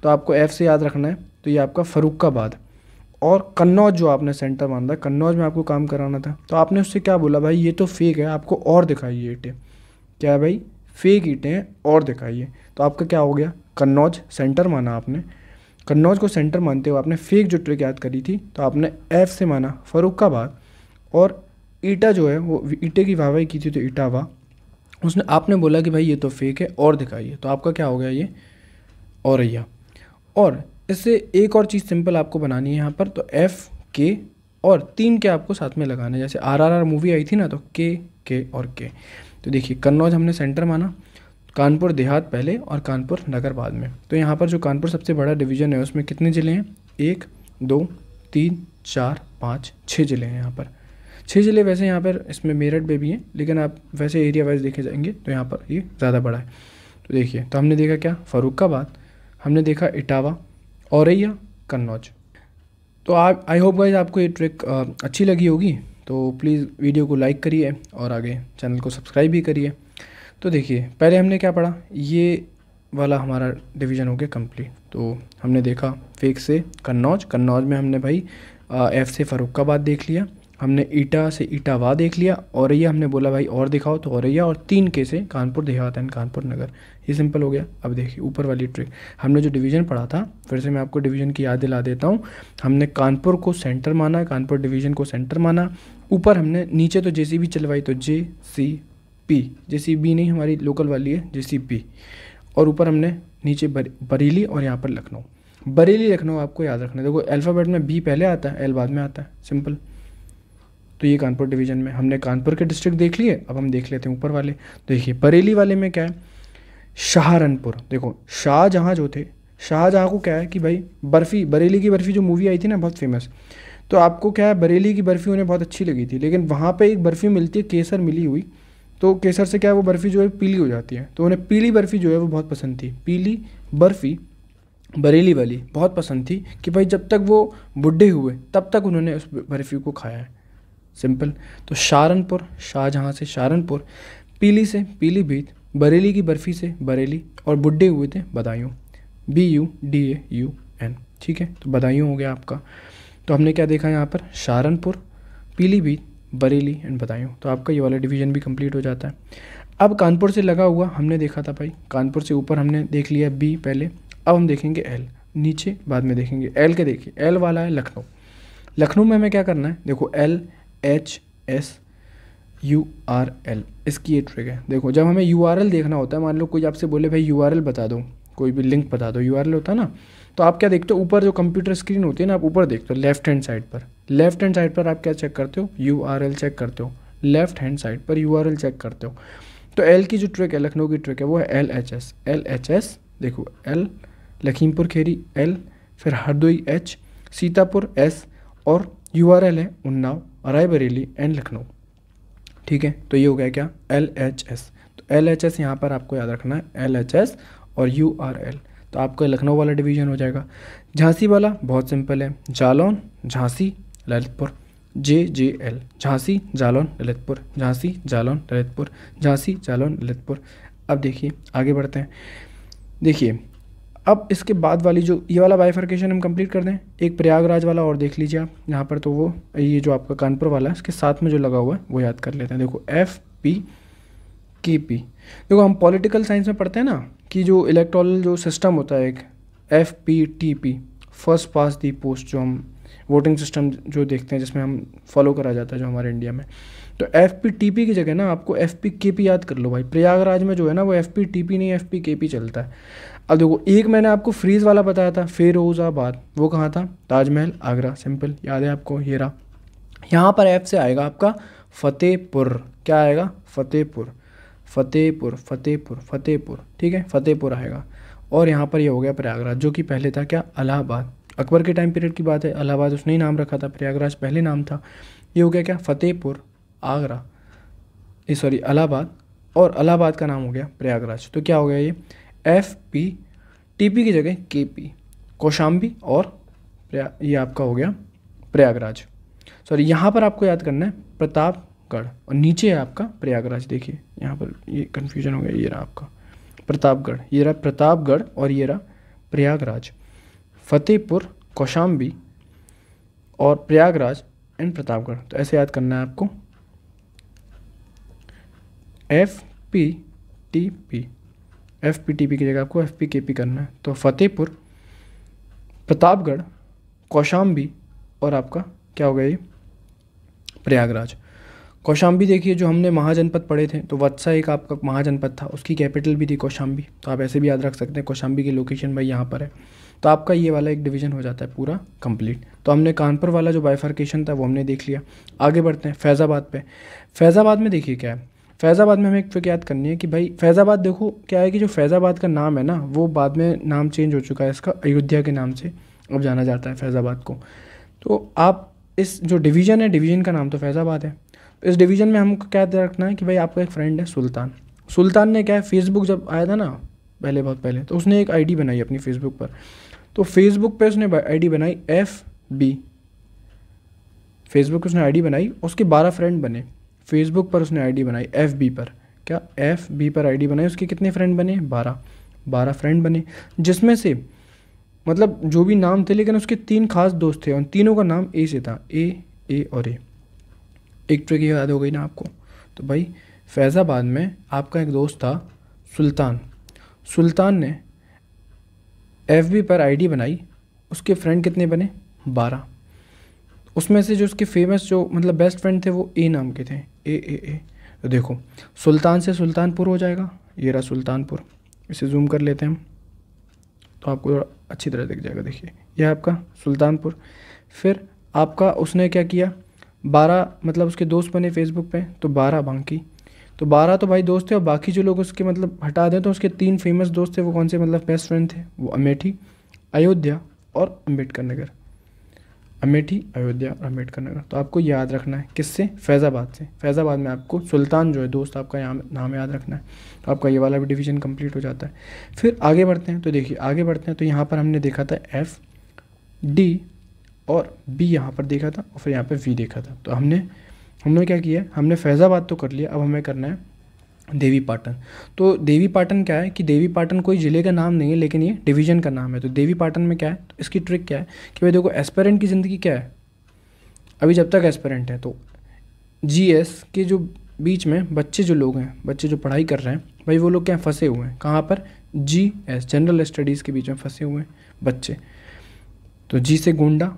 तो आपको एफ़ से याद रखना है तो ये आपका फरुखाबाद और कन्नौज जो आपने सेंटर माना था कन्नौज में आपको काम कराना था तो आपने उससे क्या बोला भाई ये तो फेक है आपको और दिखाइए ईटें क्या है भाई फेक ईटें हैं और दिखाइए तो आपका क्या हो गया कन्नौज सेंटर माना आपने कन्नौज को सेंटर मानते हुए आपने फेक जो ट्रिक याद करी थी तो आपने एफ से माना फरुखाबाद और ईटा जो है वो ईटे की वाहवाही की थी तो ईटा वाह उसने आपने बोला कि भाई ये तो फेक है और दिखाइए तो आपका क्या हो गया ये औरैया और इससे एक और चीज़ सिंपल आपको बनानी है यहाँ पर तो एफ के और तीन के आपको साथ में लगाना है जैसे आर आर आर मूवी आई थी ना तो के के और के तो देखिए कन्नौज हमने सेंटर माना कानपुर देहात पहले और कानपुर नगर बाद में तो यहाँ पर जो कानपुर सबसे बड़ा डिवीजन है उसमें कितने ज़िले हैं एक दो तीन चार पाँच छः ज़िले हैं यहाँ पर छः ज़िले वैसे यहाँ पर इसमें मेरठ में भी हैं लेकिन आप वैसे एरिया वाइज देखे जाएंगे तो यहाँ पर ये ज़्यादा बड़ा है तो देखिए तो हमने देखा क्या फ़रूखाबाद हमने देखा इटावा औरैया कन्नौज तो आप आई होप गाइज आपको ये ट्रिक अच्छी लगी होगी तो प्लीज़ वीडियो को लाइक करिए और आगे चैनल को सब्सक्राइब भी करिए तो देखिए पहले हमने क्या पढ़ा ये वाला हमारा डिवीज़न हो गया कंप्लीट तो हमने देखा फेक से कन्नौज कन्नौज में हमने भाई एफ़ से फ़रुखाबाद देख लिया हमने ईटा से ईटावा देख लिया औरैया हमने बोला भाई और दिखाओ तो औरैया और तीन के से कानपुर देहात एंड कानपुर नगर ये सिंपल हो गया अब देखिए ऊपर वाली ट्रिक हमने जो डिवीज़न पढ़ा था फिर से मैं आपको डिवीज़न की याद दिला देता हूँ हमने कानपुर को सेंटर माना कानपुर डिवीज़न को सेंटर माना ऊपर हमने नीचे तो भी चलवाई तो जे सी पी जे नहीं हमारी लोकल वाली है जे और ऊपर हमने नीचे बरेली और यहाँ पर लखनऊ बरेली लखनऊ आपको याद रखना देखो अल्फ़ाबेट में बी पहले आता है एल बाद में आता है सिंपल तो ये कानपुर डिवीज़न में हमने कानपुर के डिस्ट्रिक्ट देख लिए अब हम देख लेते हैं ऊपर वाले तो देखिए बरेली वाले में क्या है सहारनपुर देखो शाहजहाँ जो थे शाहजहाँ को क्या है कि भाई बर्फ़ी बरेली की बर्फ़ी जो मूवी आई थी ना बहुत फेमस तो आपको क्या है बरेली की बर्फ़ी उन्हें बहुत अच्छी लगी थी लेकिन वहाँ पे एक बर्फ़ी मिलती है केसर मिली हुई तो केसर से क्या है वो बर्फ़ी जो है पीली हो जाती है तो उन्हें पीली बर्फ़ी जो है वो बहुत पसंद थी पीली बर्फ़ी बरेली वाली बहुत पसंद थी कि भाई जब तक वो बुढ़े हुए तब तक उन्होंने उस बर्फ़ी को खाया है सिंपल तो शाहरनपुर शाहजहाँ से शाहरनपुर पीली से पीली भीत बरेली की बर्फ़ी से बरेली और बुढ़े हुए थे Badaun B U D A U N ठीक है तो बदायूँ हो गया आपका तो हमने क्या देखा यहाँ पर सहारनपुर पीलीभीत बरेली एंड बदायूँ तो आपका ये वाला डिवीजन भी कंप्लीट हो जाता है अब कानपुर से लगा हुआ हमने देखा था भाई कानपुर से ऊपर हमने देख लिया बी पहले अब हम देखेंगे एल नीचे बाद में देखेंगे एल के देखिए एल वाला है लखनऊ लखनऊ में हमें क्या करना है देखो L H S U R L इसकी ये ट्रिक है देखो जब हमें यू आर एल देखना होता है मान लो कोई आपसे बोले भाई यू आर एल बता दो कोई भी लिंक बता दो यू आर एल होता है ना तो आप क्या देखते हो ऊपर जो कंप्यूटर स्क्रीन होती है ना आप ऊपर देखते हो लेफ्ट हैंड साइड पर लेफ्ट हैंड साइड पर आप क्या चेक करते हो यू आर एल चेक करते हो लेफ्ट हैंड साइड पर यू आर एल चेक करते हो तो एल की जो ट्रिक है लखनऊ की ट्रिक है वो है L H S L H S देखो एल लखीमपुर खेरी एल फिर हरदोई एच सीतापुर एस और यू आर एल है उन्नाव रायबरेली एंड लखनऊ ठीक है तो ये हो गया क्या एल एच एस तो एल एच एस यहाँ पर आपको याद रखना है एल एच एस और यू आर एल तो आपका लखनऊ वाला डिवीजन हो जाएगा झांसी वाला बहुत सिंपल है Jalaun Jhansi Lalitpur J J L Jhansi Jalaun Lalitpur Jhansi Jalaun Lalitpur Jhansi Jalaun Lalitpur अब देखिए आगे बढ़ते हैं देखिए अब इसके बाद वाली जो ये वाला बाइफर्केशन हम कंप्लीट कर दें एक प्रयागराज वाला और देख लीजिए आप यहाँ पर तो वो ये जो आपका कानपुर वाला है इसके साथ में जो लगा हुआ है वो याद कर लेते हैं देखो एफ पी के पी देखो हम पॉलिटिकल साइंस में पढ़ते हैं ना कि जो इलेक्ट्रॉल जो सिस्टम होता है एक F P T P first pass the post जो हम वोटिंग सिस्टम जो देखते हैं जिसमें हम फॉलो करा जाता है जो हमारे इंडिया में तो एफ पी टी पी की जगह ना आपको एफ पी के पी याद कर लो भाई प्रयागराज में जो है ना वो एफ पी टी पी नहीं एफ पी के पी चलता है अब देखो एक मैंने आपको फ्रीज वाला बताया था फेरोजाबाद वो कहाँ था ताजमहल आगरा सिंपल याद है आपको ये यहाँ पर ऐप से आएगा आपका फतेहपुर क्या आएगा फतेहपुर फतेहपुर फतेहपुर फतेहपुर ठीक है फतेहपुर आएगा और यहाँ पर ये यह हो गया प्रयागराज जो कि पहले था क्या अलाहाबाद अकबर के टाइम पीरियड की बात है अलाहाबाद उसने ही नाम रखा था प्रयागराज पहले नाम था ये हो गया क्या फतेहपुर आगरा सॉरी अलाहाबाद और अलाहाबाद का नाम हो गया प्रयागराज तो क्या हो गया ये एफ पी टी पी की जगह के पी कौशाम्बी और प्रया ये आपका हो गया प्रयागराज सॉरी यहाँ पर आपको याद करना है प्रतापगढ़ और नीचे है आपका प्रयागराज देखिए यहाँ पर ये कन्फ्यूजन हो गया ये रहा आपका प्रतापगढ़ ये रहा प्रतापगढ़ और ये रहा प्रयागराज फतेहपुर कौशाम्बी और प्रयागराज एंड प्रतापगढ़ तो ऐसे याद करना है आपको F P T P F P T P की जगह आपको एफ पी के पी करना है तो फतेहपुर प्रतापगढ़ कौशाम्बी और आपका क्या हो गया ये प्रयागराज कौशाम्बी देखिए जो हमने महाजनपद पढ़े थे तो वत्सा एक आपका महाजनपद था उसकी कैपिटल भी थी कौशाम्बी तो आप ऐसे भी याद रख सकते हैं कौशाम्बी की लोकेशन भाई यहाँ पर है तो आपका ये वाला एक डिवीज़न हो जाता है पूरा कंप्लीट तो हमने कानपुर वाला जो बाइफर्केशन था वो हमने देख लिया आगे बढ़ते हैं फैज़ाबाद पे फैज़ाबाद में देखिए क्या है फैज़ाबाद में हमें एक ट्रिक याद करनी है कि भाई फैज़ाबाद देखो क्या है कि जो फैज़ाबाद का नाम है ना वो बाद में नाम चेंज हो चुका है इसका अयोध्या के नाम से अब जाना जाता है फैज़ाबाद को तो आप इस जो डिवीज़न है डिवीज़न का नाम तो फैज़ाबाद है तो इस डिवीज़न में हमको क्या रखना है कि भाई आपका एक फ्रेंड है सुल्तान सुल्तान ने क्या है फेसबुक जब आया था ना पहले बहुत पहले तो उसने एक आईडी बनाई अपनी फेसबुक पर तो फेसबुक पे उसने आईडी बनाई एफ बी फेसबुक उसने आईडी बनाई उसके बारह फ्रेंड बने फेसबुक पर उसने आईडी बनाई एफ बी पर क्या एफ बी पर आईडी बनाई उसके कितने फ्रेंड बने बारह बारह फ्रेंड बने जिसमें से मतलब जो भी नाम थे लेकिन उसके तीन खास दोस्त थे और तीनों का नाम ए से था ए ए और ए एक ट्रिक याद हो गई ना आपको तो भाई फैज़ाबाद में आपका एक दोस्त था सुल्तान सुल्तान ने एफ पर आईडी बनाई उसके फ्रेंड कितने बने बारह उसमें से जो उसके फेमस जो मतलब बेस्ट फ्रेंड थे वो ए नाम के थे ए ए ए तो देखो सुल्तान से सुल्तानपुर हो जाएगा ये रहा सुल्तानपुर इसे जूम कर लेते हैं हम तो आपको थोड़ा अच्छी तरह दिख जाएगा देखिए यह आपका सुल्तानपुर फिर आपका उसने क्या किया बारह मतलब उसके दोस्त बने फेसबुक पे तो बारह बाकी तो बारह तो भाई दोस्त थे और बाकी जो लोग उसके मतलब हटा दें तो उसके तीन फेमस दोस्त थे वो कौन से मतलब बेस्ट फ्रेंड थे वो अमेठी अयोध्या और अम्बेडकर नगर अमेठी अयोध्या और अम्बेडकर नगर तो आपको याद रखना है किससे फैज़ाबाद से फैज़ाबाद में आपको सुल्तान जो है दोस्त आपका यहाँ नाम याद रखना है तो आपका ये वाला भी डिवीजन कंप्लीट हो जाता है फिर आगे बढ़ते हैं तो देखिए आगे बढ़ते हैं तो यहाँ पर हमने देखा था एफ़ डी और बी यहाँ पर देखा था और फिर यहाँ पर वी देखा था तो हमने हमने क्या किया हमने फैज़ाबाद तो कर लिया अब हमें करना है देवी पाटन तो देवी पाटन क्या है कि देवी पाटन कोई ज़िले का नाम नहीं है लेकिन ये डिवीज़न का नाम है तो देवी पाटन में क्या है तो इसकी ट्रिक क्या है कि भाई देखो एस्पेरेंट की ज़िंदगी क्या है अभी जब तक एस्पेरेंट है तो जीएस के जो बीच में बच्चे जो लोग हैं बच्चे जो पढ़ाई कर रहे हैं भाई वो लोग क्या फंसे हुए हैं कहाँ पर जी एस जनरल स्टडीज़ के बीच में फंसे हुए हैं बच्चे तो जी से गोंडा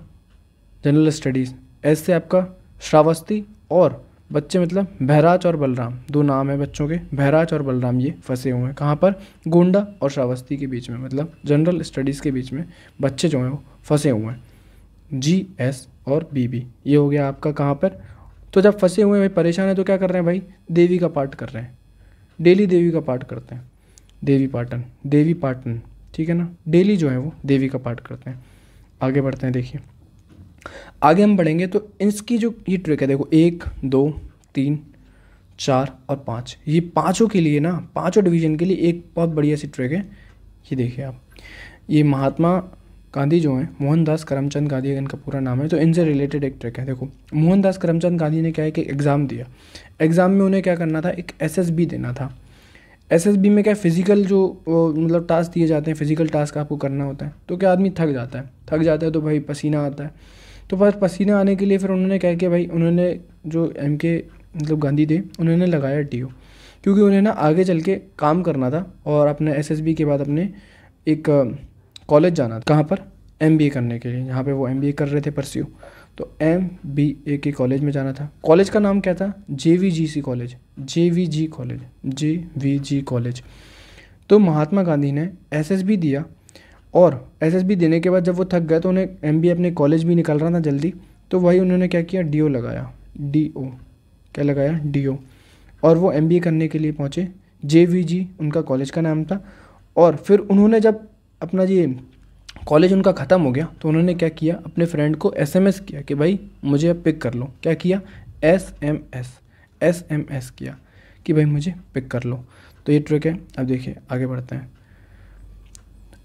जनरल स्टडीज़ एस से आपका श्रावस्ती और बच्चे मतलब बहराज और बलराम दो नाम है बच्चों के बहराज और बलराम ये फंसे हुए हैं कहाँ पर गोंडा और श्रावस्ती के बीच में मतलब जनरल स्टडीज़ के बीच में बच्चे जो हैं वो फंसे हुए हैं जी एस और बी बी ये हो गया आपका कहाँ पर तो जब फंसे हुए हैं परेशान है तो क्या कर रहे हैं भाई देवी का पाठ कर रहे हैं डेली देवी का पाठ करते हैं देवी पाटन देवी पाटन ठीक है ना डेली जो है वो देवी का पाठ करते हैं आगे बढ़ते हैं देखिए आगे हम बढ़ेंगे तो इसकी जो ये ट्रिक है देखो एक दो तीन चार और पाँच ये पाँचों के लिए ना पाँचों डिवीज़न के लिए एक बहुत बढ़िया सी ट्रिक है ये देखिए आप ये महात्मा गांधी जो हैं मोहनदास करमचंद गांधी इनका पूरा नाम है तो इनसे रिलेटेड एक ट्रिक है देखो मोहनदास करमचंद गांधी ने क्या है कि एग्ज़ाम दिया एग्ज़ाम में उन्हें क्या करना था एक एसएसबी देना था एसएसबी में क्या फिज़िकल जो मतलब टास्क दिए जाते हैं फिज़िकल टास्क आपको करना होता है तो क्या आदमी थक जाता है थक जाता है तो भाई पसीना आता है तो बस पसीना आने के लिए फिर उन्होंने कहा कि भाई उन्होंने जो एम के मतलब गांधी थे उन्होंने लगाया डी क्योंकि उन्हें ना आगे चल के काम करना था और अपने एस के बाद अपने एक कॉलेज जाना था कहाँ पर एम करने के लिए यहाँ पर वो एम कर रहे थे परस्यू तो एम बी ए के कॉलेज में जाना था कॉलेज का नाम क्या था J V G C college J V G college J V G college तो महात्मा गांधी ने एस एस बी दिया और एसएसबी देने के बाद जब वो थक गए तो उन्हें एम अपने कॉलेज भी निकल रहा था जल्दी तो वही उन्होंने क्या किया डी लगाया डी क्या लगाया डी और वो एम करने के लिए पहुँचे जे उनका कॉलेज का नाम था और फिर उन्होंने जब अपना ये कॉलेज उनका ख़त्म हो गया तो उन्होंने क्या किया अपने फ्रेंड को एसएमएस किया कि भाई मुझे अब पिक कर लो क्या किया S M S S M S किया कि भाई मुझे पिक कर लो तो ये ट्रिक है अब देखिए आगे बढ़ते हैं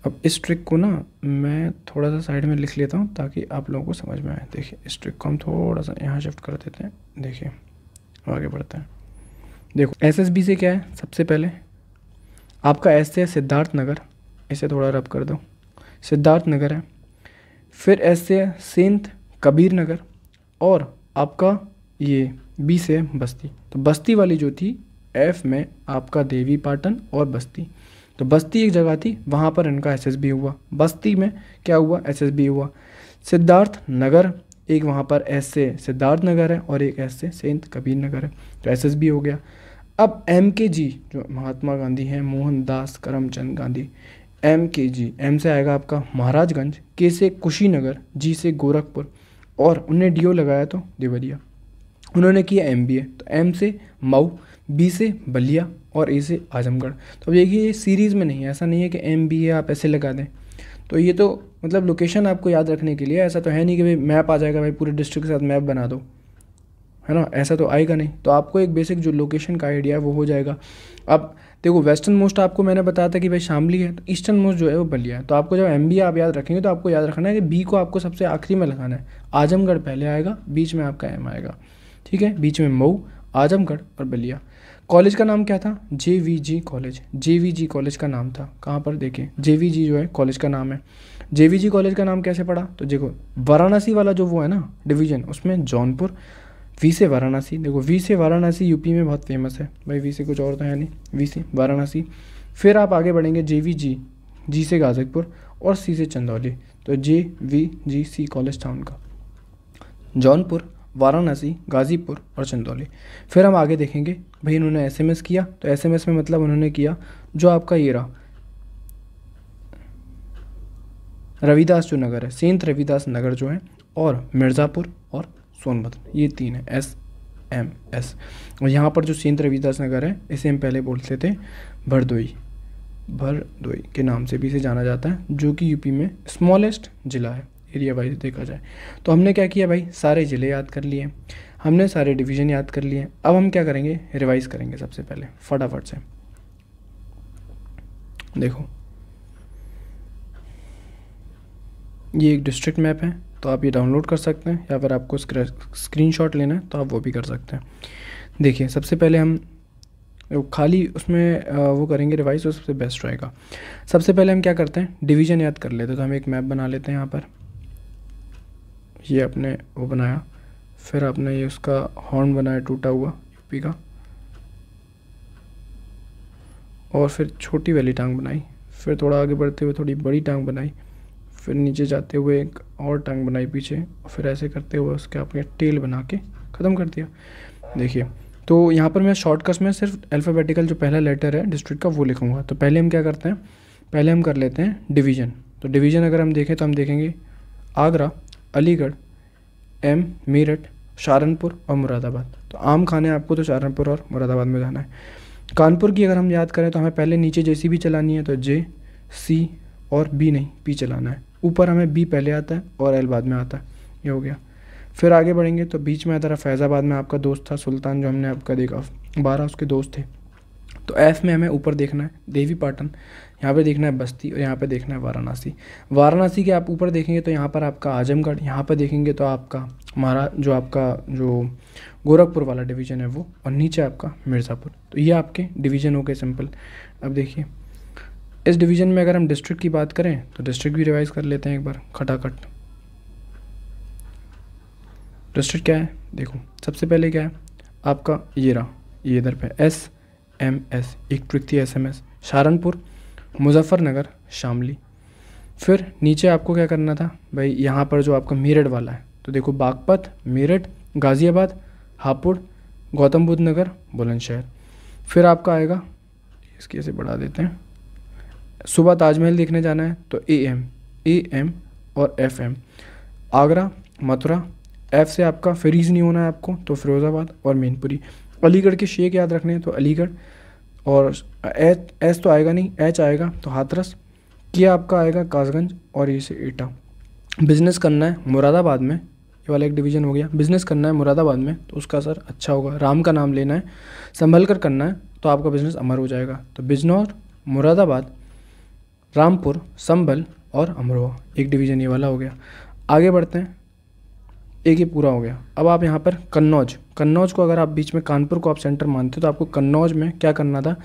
अब इस ट्रिक को ना मैं थोड़ा सा साइड में लिख लेता हूँ ताकि आप लोगों को समझ में आए देखिए इस ट्रिक को हम थोड़ा सा यहाँ शिफ्ट कर देते हैं देखिए आगे बढ़ते हैं देखो एस एस बी से क्या है सबसे पहले आपका ऐसे है सिद्धार्थ नगर इसे थोड़ा रब कर दो सिद्धार्थ नगर है फिर ऐसे है सेंत कबीर नगर और आपका ये बी से बस्ती तो बस्ती वाली जो थी एफ़ में आपका देवी पाटन और बस्ती तो बस्ती एक जगह थी वहाँ पर इनका एसएसबी हुआ बस्ती में क्या हुआ एसएसबी हुआ सिद्धार्थ नगर एक वहाँ पर एस से सिद्धार्थ नगर है और एक एस से सेंत कबीर नगर है तो एस हो गया अब एम के जी जो महात्मा गांधी हैं मोहनदास करमचंद गांधी एम के जी एम से आएगा आपका महाराजगंज के से कुशीनगर जी से गोरखपुर और उन्हें डी लगाया तो देवरिया उन्होंने किया एम बी ए तो एम से मऊ बी से बलिया और ए से आजमगढ़ तो अब देखिए ये सीरीज़ में नहीं है ऐसा नहीं है कि एम बी ए आप ऐसे लगा दें तो ये तो मतलब लोकेशन आपको याद रखने के लिए ऐसा तो है नहीं कि भाई मैप आ जाएगा भाई पूरे डिस्ट्रिक्ट के साथ मैप बना दो है ना ऐसा तो आएगा नहीं तो आपको एक बेसिक जो लोकेशन का आइडिया है वो हो जाएगा अब देखो वेस्टर्न मोस्ट आपको मैंने बताया था कि भाई शामली है तो ईस्टर्न मोस्ट जो है वो बलिया है तो आपको जब एम बी आप याद रखेंगे तो आपको याद रखना है कि बी को आपको सबसे आखिरी में लगाना है आजमगढ़ पहले आएगा बीच में आपका एम आएगा ठीक है बीच में मऊ आजमगढ़ और बलिया कॉलेज का नाम क्या था J V G college J V G college का नाम था कहाँ पर देखें जे वी जी जो है कॉलेज का नाम है जे वी जी कॉलेज का नाम कैसे पड़ा तो देखो वाराणसी वाला जो वो है ना डिवीजन उसमें जौनपुर वी से वाराणसी देखो वी से वाराणसी यूपी में बहुत फेमस है भाई वी से कुछ और तो है नहीं वी से वाराणसी फिर आप आगे बढ़ेंगे जे वी जी जी से गाज़ीपुर और सी से चंदौली तो J V G C college town का जौनपुर वाराणसी गाज़ीपुर और चंदौली फिर हम आगे देखेंगे भाई इन्होंने एसएमएस किया तो एसएमएस में मतलब उन्होंने किया जो आपका ये रहा रविदास जो नगर है सेंत रविदास नगर जो है और मिर्ज़ापुर और सोनभद्र ये तीन है एस एम एस और यहाँ पर जो सेंत रविदास नगर है इसे हम पहले बोलते थे भरदोई भरदोई के नाम से भी इसे जाना जाता है जो कि यूपी में स्मॉलेस्ट ज़िला है एरिया वाइज देखा जाए तो हमने क्या किया भाई सारे ज़िले याद कर लिए हमने सारे डिवीज़न याद कर लिए अब हम क्या करेंगे रिवाइज़ करेंगे सबसे पहले फटाफट से देखो ये एक डिस्ट्रिक्ट मैप है तो आप ये डाउनलोड कर सकते हैं या फिर आपको स्क्रीन शॉट लेना है तो आप वो भी कर सकते हैं देखिए सबसे पहले हम खाली उसमें वो करेंगे रिवाइज तो सबसे बेस्ट रहेगा सबसे पहले हम क्या करते हैं डिवीज़न याद कर लेते हैं तो हम एक मैप बना लेते हैं यहाँ पर ये आपने वो बनाया फिर आपने ये उसका हॉर्न बनाया टूटा हुआ यूपी का और फिर छोटी वाली टांग बनाई फिर थोड़ा आगे बढ़ते हुए थोड़ी बड़ी टांग बनाई फिर नीचे जाते हुए एक और टांग बनाई पीछे और फिर ऐसे करते हुए उसके आपने टेल बना के ख़त्म कर दिया देखिए तो यहाँ पर मैं शॉर्टकट्स में सिर्फ अल्फ़ाबेटिकल जो पहला लेटर है डिस्ट्रिक्ट का वो लिखूँगा तो पहले हम क्या करते हैं पहले हम कर लेते हैं डिवीज़न तो डिवीज़न अगर हम देखें तो हम देखेंगे आगरा अलीगढ़ एम मेरठ सहारनपुर और मुरादाबाद तो आम खाने आपको तो सहारनपुर और मुरादाबाद में जाना है कानपुर की अगर हम याद करें तो हमें पहले नीचे जैसी भी चलानी है तो जे सी और बी नहीं पी चलाना है ऊपर हमें बी पहले आता है और एल बाद में आता है ये हो गया फिर आगे बढ़ेंगे तो बीच में आता रहा फैज़ाबाद में आपका दोस्त था सुल्तान जो हमने आपका देखा बारह उसके दोस्त थे तो एफ़ में हमें ऊपर देखना है देवी पाटन यहाँ पे देखना है बस्ती और यहाँ पे देखना है वाराणसी वाराणसी के आप ऊपर देखेंगे तो यहाँ पर आपका आजमगढ़ यहाँ पर देखेंगे तो आपका हमारा जो आपका जो गोरखपुर वाला डिवीज़न है वो और नीचे आपका मिर्ज़ापुर तो ये आपके डिवीज़न हो गए सिंपल अब देखिए इस डिवीज़न में अगर हम डिस्ट्रिक्ट की बात करें तो डिस्ट्रिक्ट भी रिवाइज़ कर लेते हैं एक बार खटाखट डिस्ट्रिक्ट क्या है देखो सबसे पहले क्या है आपका ये रहा ये इधर पे एस एम एस एक तृतीय S M S Saharanpur Muzaffarnagar Shamli फिर नीचे आपको क्या करना था भाई यहाँ पर जो आपका मेरठ वाला है तो देखो बागपत मेरठ गाज़ियाबाद हापुड़ गौतम बुद्ध नगर बुलंदशहर फिर आपका आएगा इसकी ऐसे बढ़ा देते हैं सुबह ताजमहल देखने जाना है तो ए एम ए एम और F M Agra Mathura F से आपका फ्रीज नहीं होना है आपको तो फिरोज़ाबाद और मेनपुरी अलीगढ़ के शेख याद रखने हैं तो अलीगढ़ और एच एच तो आएगा नहीं एच आएगा तो हाथरस किया आपका आएगा कासगंज और ये से एटा बिज़नेस करना है मुरादाबाद में ये वाला एक डिवीज़न हो गया बिज़नेस करना है मुरादाबाद में तो उसका असर अच्छा होगा राम का नाम लेना है संभल कर करना है तो आपका बिज़नेस अमर हो जाएगा तो बिजनौर मुरादाबाद रामपुर संभल और अमरोहा एक डिवीज़न ये वाला हो गया आगे बढ़ते हैं एक ही पूरा हो गया अब आप यहाँ पर कन्नौज कन्नौज को अगर आप बीच में कानपुर को आप सेंटर मानते हो तो आपको कन्नौज में क्या करना था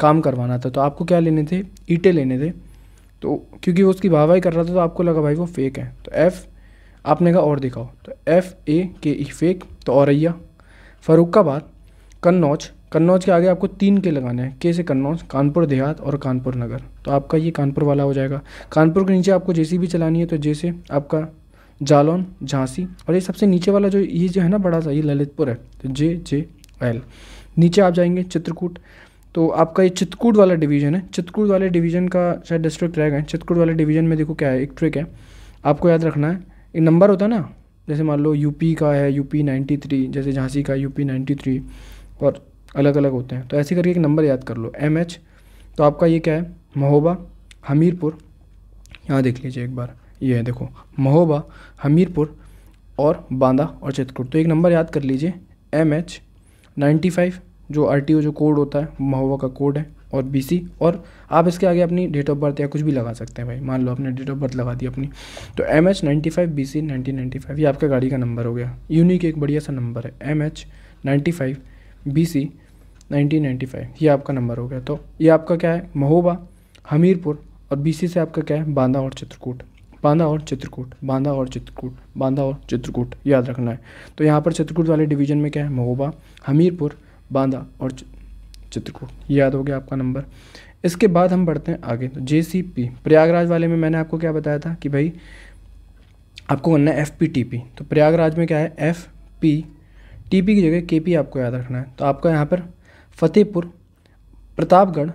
काम करवाना था तो आपको क्या लेने थे ईटे लेने थे तो क्योंकि वो उसकी वाहवाही कर रहा था तो आपको लगा भाई वो फेक है तो एफ़ आपने कहा और दिखाओ तो एफ़ ए के ई फेक तो औरैया फरुखाबाद कन्नौज कन्नौज के आगे आपको तीन के लगाने हैं के से कन्नौज कानपुर देहात और कानपुर नगर तो आपका ये कानपुर वाला हो जाएगा कानपुर के नीचे आपको जे चलानी है तो जे आपका जालौन झांसी और ये सबसे नीचे वाला जो ये जो है ना बड़ा सा ये ललितपुर है तो जे जे एल नीचे आप जाएंगे चित्रकूट तो आपका ये चित्रकूट वाला डिवीजन है चित्रकूट वाले डिवीजन का शायद डिस्ट्रिक्ट रह गए चित्रकूट वाले डिवीजन में देखो क्या है एक ट्रिक है आपको याद रखना है एक नंबर होता है ना जैसे मान लो यूपी का है यूपी नाइन्टी थ्री जैसे झांसी का यूपी नाइन्टी थ्री और अलग अलग होते हैं तो ऐसे करके एक नंबर याद कर लो एम एच तो आपका ये क्या है महोबा हमीरपुर यहाँ देख लीजिए एक बार ये है देखो महोबा हमीरपुर और बांदा और चित्रकूट तो एक नंबर याद कर लीजिए एम एच नाइन्टी फाइव जो आर टी ओ जो कोड होता है महोबा का कोड है और बी सी और आप इसके आगे अपनी डेट ऑफ बर्थ या कुछ भी लगा सकते हैं भाई मान लो आपने डेट ऑफ बर्थ लगा दी अपनी तो M H ninety five B C nineteen ninety five ये आपका गाड़ी का नंबर हो गया यूनिक एक बढ़िया सा नंबर है M H ninety five B C nineteen ninety five ये आपका नंबर हो गया तो ये आपका क्या है महोबा हमीरपुर और बी सी से आपका क्या है बांदा और चित्रकूट बांदा और चित्रकूट बांदा और चित्रकूट बांदा और चित्रकूट याद रखना है तो यहाँ पर चित्रकूट वाले डिवीजन में क्या है महोबा हमीरपुर बांदा और चित्रकूट याद हो गया आपका नंबर इसके बाद हम बढ़ते हैं आगे तो जे प्रयागराज वाले में मैंने आपको क्या बताया था कि भाई आपको करना है एफ तो प्रयागराज में क्या है एफ पी टी पी की जगह के पी आपको याद रखना है तो आपका यहाँ पर फतेहपुर प्रतापगढ़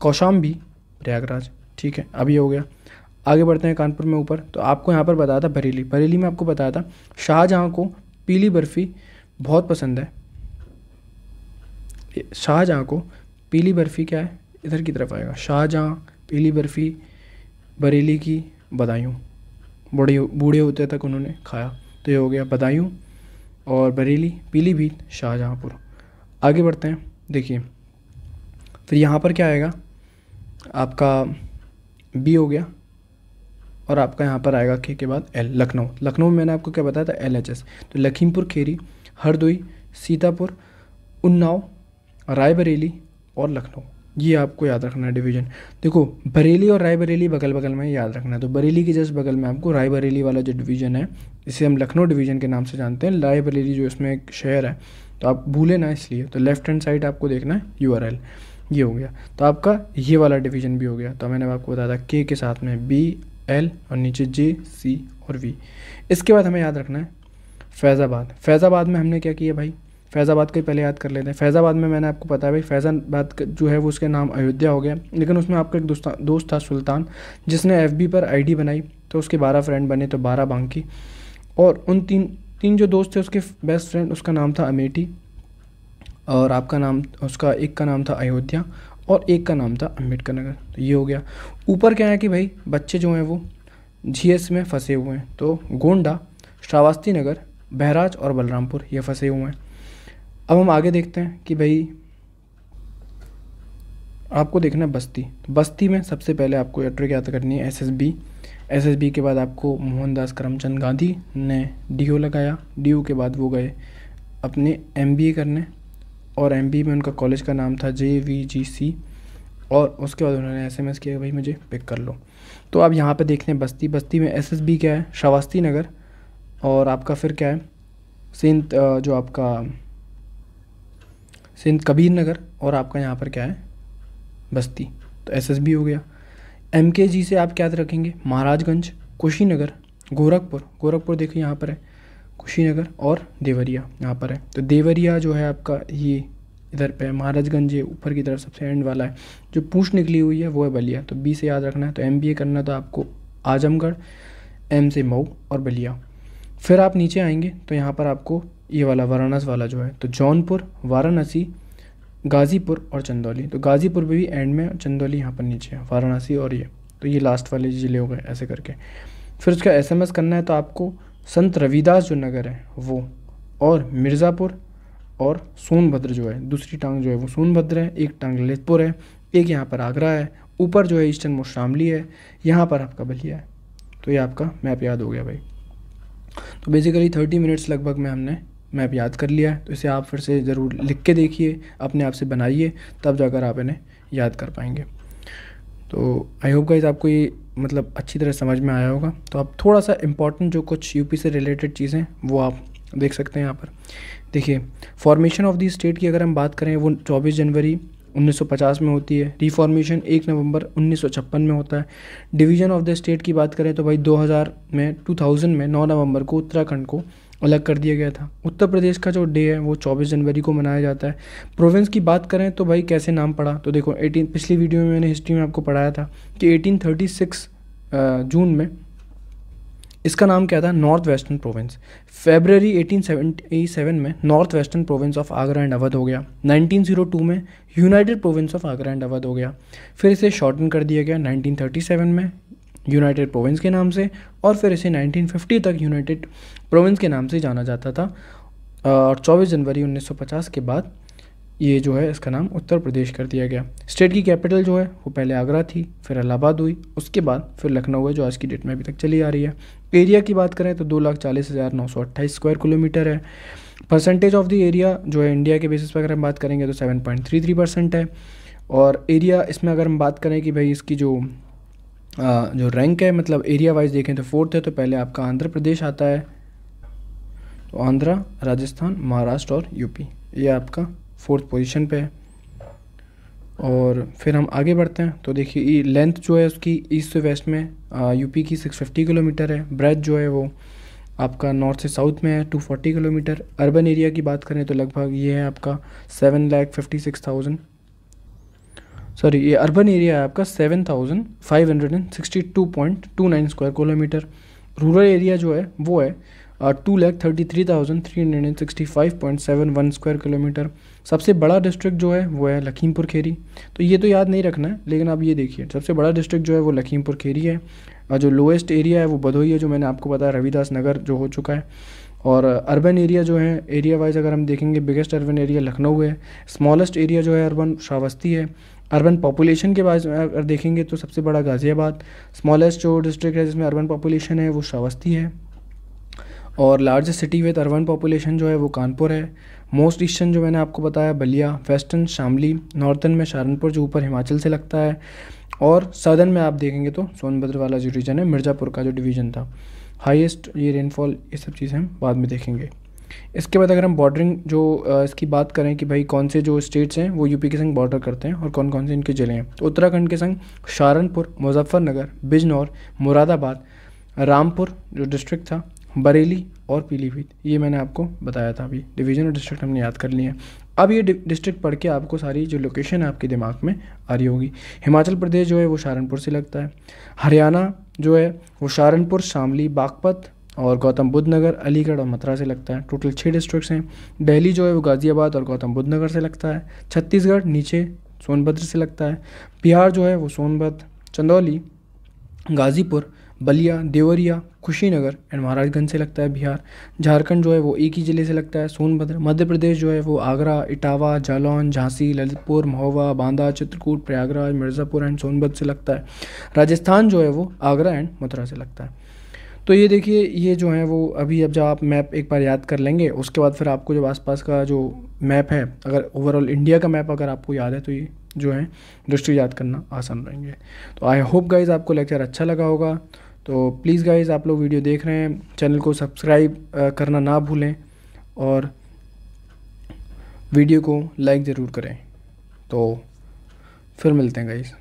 कौशाम्बी प्रयागराज ठीक है अभी हो गया आगे बढ़ते हैं कानपुर में ऊपर तो आपको यहाँ पर बताया था बरेली बरेली में आपको बताया था शाहजहाँ को पीली बर्फ़ी बहुत पसंद है शाहजहाँ को पीली बर्फ़ी क्या है इधर की तरफ आएगा शाहजहाँ पीली बर्फ़ी बरेली की बदायूँ बड़े बूढ़े होते तक उन्होंने खाया तो ये हो गया बदायूँ और बरेली पीलीभीत शाहजहाँपुर आगे बढ़ते हैं देखिए फिर यहाँ पर क्या आएगा आपका बी हो गया और आपका यहाँ पर आएगा के के बाद एल लखनऊ लखनऊ में मैंने आपको क्या बताया था एल एच एस तो लखीमपुर खेरी हरदोई सीतापुर उन्नाव रायबरेली और लखनऊ ये आपको याद रखना है डिवीजन देखो बरेली और रायबरेली बगल बगल में याद रखना है तो बरेली के जस्ट बगल में आपको रायबरेली वाला जो डिवीजन है इसे हम लखनऊ डिवीजन के नाम से जानते हैं रायबरेली जो इसमें एक शहर है तो आप भूले ना इसलिए तो लेफ्ट हैंड साइड आपको देखना है यू ये हो गया तो आपका ये वाला डिवीजन भी हो गया तो मैंने आपको बताया था के के साथ में बी एल और नीचे जे सी और वी इसके बाद हमें याद रखना है फैज़ाबाद फैज़ाबाद में हमने क्या किया भाई फैज़ाबाद को पहले याद कर लेते हैं फैज़ाबाद में मैंने आपको पता है भाई फैज़ाबाद जो है वो उसके नाम अयोध्या हो गया लेकिन उसमें आपका एक दोस्त दोस्त था सुल्तान जिसने एफ पर डी बनाई तो उसके बारह फ्रेंड बने तो बारह बांकी और उन तीन तीन जो दोस्त थे उसके बेस्ट फ्रेंड उसका नाम था अमेठी और आपका नाम उसका एक का नाम था अयोध्या और एक का नाम था अम्बेडकर नगर तो ये हो गया ऊपर क्या है कि भाई बच्चे जो हैं वो जी में फंसे हुए हैं तो गोंडा श्रावस्ती नगर बहराज और बलरामपुर ये फंसे हुए हैं अब हम आगे देखते हैं कि भाई आपको देखना है बस्ती बस्ती में सबसे पहले आपको एंट्री याद करनी है एसएसबी एसएसबी के बाद आपको मोहनदास करमचंद गांधी ने डीओ लगाया डीओ के बाद वो गए अपने एमबीए करने और एम में उनका कॉलेज का नाम था जे वी जी सी और उसके बाद उन्होंने एस किया भाई मुझे पिक कर लो तो आप यहाँ पे देख लें बस्ती बस्ती में एस एस बी क्या है शवास्ती नगर और आपका फिर क्या है सिंध जो आपका सिंध कबीर नगर और आपका यहाँ पर क्या है बस्ती तो एस एस बी हो गया एम के जी से आप क्या रखेंगे महाराजगंज कुशीनगर गोरखपुर गोरखपुर देखो यहाँ पर है कुशीनगर और देवरिया यहाँ पर है तो देवरिया जो है आपका ये इधर पे महाराजगंज है ऊपर की तरफ सबसे एंड वाला है जो पूछ निकली हुई है वो है बलिया तो बी से याद रखना है तो एम करना है तो आपको आजमगढ़ एम से मऊ और बलिया फिर आप नीचे आएंगे तो यहाँ पर आपको ये वाला वाराणस वाला जो है तो जौनपुर वाराणसी गाज़ीपुर और चंदौली तो गाज़ीपुर भी एंड में चंदौली यहाँ पर नीचे है वाराणसी और ये तो ये लास्ट वाले ज़िले हो गए ऐसे करके फिर उसका एस करना है तो आपको संत रविदास जो नगर है वो और मिर्ज़ापुर और सोनभद्र जो है दूसरी टांग जो है वो सोनभद्र है एक टांग ललितपुर है एक यहाँ पर आगरा है ऊपर जो है ईस्टर्न मोस्ट शामली है यहाँ पर आपका बलिया है तो ये आपका मैप याद हो गया भाई तो बेसिकली थर्टी मिनट्स लगभग में हमने मैप याद कर लिया है तो इसे आप फिर से ज़रूर लिख के देखिए अपने आप से बनाइए तब जाकर आप इन्हें याद कर पाएंगे तो आई होप गाइज आपको ये मतलब अच्छी तरह समझ में आया होगा तो आप थोड़ा सा इम्पॉर्टेंट जो कुछ यूपी से रिलेटेड चीज़ें वो आप देख सकते हैं यहाँ पर देखिए फॉर्मेशन ऑफ दी स्टेट की अगर हम बात करें वो 24 जनवरी 1950 में होती है रिफॉर्मेशन 1 नवंबर 1956 में होता है डिवीज़न ऑफ द स्टेट की बात करें तो भाई 2000 में 2000 में 9 नवंबर को उत्तराखंड को अलग कर दिया गया था उत्तर प्रदेश का जो डे है वो 24 जनवरी को मनाया जाता है प्रोविंस की बात करें तो भाई कैसे नाम पड़ा तो देखो 18 पिछली वीडियो में मैंने हिस्ट्री में आपको पढ़ाया था कि 1836 जून में इसका नाम क्या था नॉर्थ वेस्टर्न प्रोविंस फेबररी 1877 में north western province of Agra and Awadh हो गया 1902 में united province of Agra and Awadh हो गया फिर इसे शॉर्टन कर दिया गया 1937 में यूनाइटेड प्रोविंस के नाम से और फिर इसे 1950 तक यूनाइटेड प्रोविंस के नाम से जाना जाता था और 24 जनवरी 1950 के बाद ये जो है इसका नाम उत्तर प्रदेश कर दिया गया स्टेट की कैपिटल जो है वो पहले आगरा थी फिर इलाहाबाद हुई उसके बाद फिर लखनऊ है जो आज की डेट में अभी तक चली आ रही है एरिया की बात करें तो दो लाख चालीस हज़ार नौ सौ अट्ठाईस स्क्वायर किलोमीटर है परसेंटेज ऑफ द एरिया जो है इंडिया के बेसिस पर अगर हम बात करेंगे तो seven point three three percent है और एरिया इसमें अगर हम बात करें कि भाई इसकी जो जो रैंक है मतलब एरिया वाइज देखें तो फोर्थ है तो पहले आपका आंध्र प्रदेश आता है तो आंध्रा राजस्थान महाराष्ट्र और यूपी ये आपका फोर्थ पोजीशन पे है और फिर हम आगे बढ़ते हैं तो देखिए लेंथ जो है उसकी ईस्ट से वेस्ट में यूपी की 650 किलोमीटर है ब्रेथ जो है वो आपका नॉर्थ से साउथ में है 240 किलोमीटर अर्बन एरिया की बात करें तो लगभग ये है आपका seven lakh fifty six thousand sorry ये अर्बन एरिया है आपका seven thousand five hundred and sixty two point two nine square kilometre rural area जो है वो है two lakh thirty three thousand three hundred and sixty five point seven one square kilometre सबसे बड़ा district जो है वो है लखीमपुर खेरी तो ये तो याद नहीं रखना है लेकिन आप ये देखिए सबसे बड़ा डिस्ट्रिक्ट जो है वो लखीमपुर खेरी है और जो लोएस्ट एरिया है वो भदोही है जो मैंने आपको बताया रविदास नगर जो हो चुका है और अर्बन uh, एरिया जो है एरिया वाइज अगर हम देखेंगे बिगेस्ट अर्बन एरिया लखनऊ है स्मॉलेस्ट एरिया जो है अर्बन श्रावस्ती है अर्बन पॉपुलेशन के बाद अगर देखेंगे तो सबसे बड़ा गाज़ियाबाद स्मॉलेस्ट जो डिस्ट्रिक्ट है जिसमें अर्बन पॉपुलेशन है वो श्रावस्ती है और largest city with urban population जो है वो कानपुर है मोस्ट ईस्टर्न जो मैंने आपको बताया बलिया वेस्टर्न शामली नॉर्थन में सहारनपुर जो ऊपर हिमाचल से लगता है और सदर्न में आप देखेंगे तो सोनभद्र वाला जो रीजन है मिर्ज़ापुर का जो डिवीज़न था हाईएस्ट ये रेनफॉल ये सब चीज़ें हम बाद में देखेंगे इसके बाद अगर हम बॉर्डरिंग जो इसकी बात करें कि भाई कौन से जो स्टेट्स हैं वो यूपी के संग बॉर्डर करते हैं और कौन कौन से इनके ज़िले हैं तो उत्तराखंड के संग सहारनपुर मुजफ्फरनगर बिजनौर मुरादाबाद रामपुर जो डिस्ट्रिक्ट था बरेली और पीलीभीत ये मैंने आपको बताया था अभी डिवीज़न और डिस्ट्रिक्ट हमने याद कर लिए हैं अब ये डिस्ट्रिक्ट पढ़ के आपको सारी जो लोकेशन है आपके दिमाग में आ रही होगी हिमाचल प्रदेश जो है वो सहारनपुर से लगता है हरियाणा जो है वो सहारनपुर शामली बागपत और गौतम बुद्ध नगर अलीगढ़ और मथुरा से लगता है टोटल छः डिस्ट्रिक्ट्स हैं दिल्ली जो है वो गाज़ियाबाद और गौतम बुद्ध नगर से लगता है छत्तीसगढ़ नीचे सोनभद्र से लगता है बिहार जो है वो सोनभद्र चंदौली गाज़ीपुर बलिया देवरिया कुशीनगर एंड महाराजगंज से लगता है बिहार झारखंड जो है वो एक ही ज़िले से लगता है सोनभद्र मध्य प्रदेश जो है वो आगरा इटावा जालौन झांसी ललितपुर महोबा बांदा चित्रकूट प्रयागराज मिर्ज़ापुर एंड सोनभद्र से लगता है राजस्थान जो है वो आगरा एंड मथुरा से लगता है तो ये देखिए ये जो है वो अभी अब जब आप मैप एक बार याद कर लेंगे उसके बाद फिर आपको जब आसपास का जो मैप है अगर ओवरऑल इंडिया का मैप अगर आपको याद है तो ये जो है दृष्टि याद करना आसान रहेंगे तो आई होप गाइज़ आपको लेक्चर अच्छा लगा होगा तो प्लीज़ गाइज़ आप लोग वीडियो देख रहे हैं चैनल को सब्सक्राइब करना ना भूलें और वीडियो को लाइक ज़रूर करें तो फिर मिलते हैं गाइज़